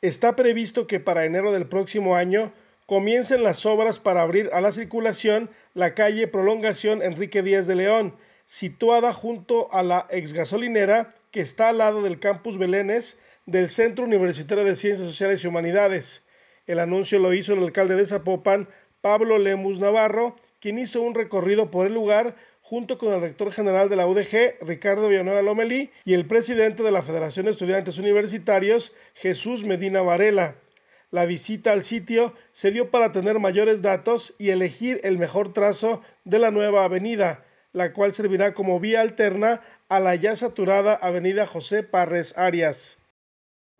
Está previsto que para enero del próximo año comiencen las obras para abrir a la circulación la calle Prolongación Enrique Díaz de León, situada junto a la exgasolinera que está al lado del campus Belénes del Centro Universitario de Ciencias Sociales y Humanidades. El anuncio lo hizo el alcalde de Zapopan, Pablo Lemus Navarro, quien hizo un recorrido por el lugar junto con el rector general de la UDG, Ricardo Villanueva Lomelí, y el presidente de la Federación de Estudiantes Universitarios, Jesús Medina Varela. La visita al sitio se dio para tener mayores datos y elegir el mejor trazo de la nueva avenida, la cual servirá como vía alterna a la ya saturada avenida José Parres Arias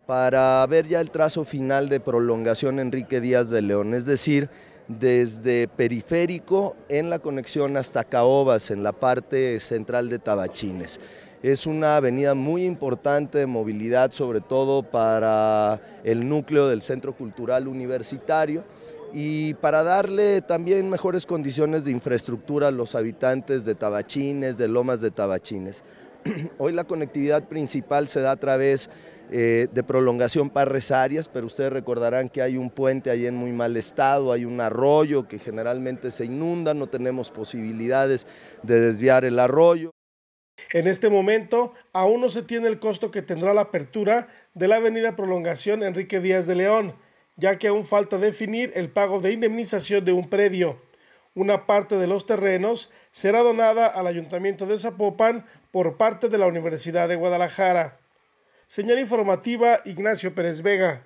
para ver ya el trazo final de prolongación Enrique Díaz de León, es decir, desde Periférico en la conexión hasta Caobas, en la parte central de Tabachines. Es una avenida muy importante de movilidad, sobre todo para el núcleo del Centro Cultural Universitario y para darle también mejores condiciones de infraestructura a los habitantes de Tabachines, de Lomas de Tabachines. Hoy la conectividad principal se da a través eh, de prolongación parresarias, pero ustedes recordarán que hay un puente ahí en muy mal estado, hay un arroyo que generalmente se inunda, no tenemos posibilidades de desviar el arroyo. En este momento aún no se tiene el costo que tendrá la apertura de la avenida Prolongación Enrique Díaz de León, ya que aún falta definir el pago de indemnización de un predio. Una parte de los terrenos será donada al Ayuntamiento de Zapopan por parte de la Universidad de Guadalajara. Señal informativa Ignacio Pérez Vega.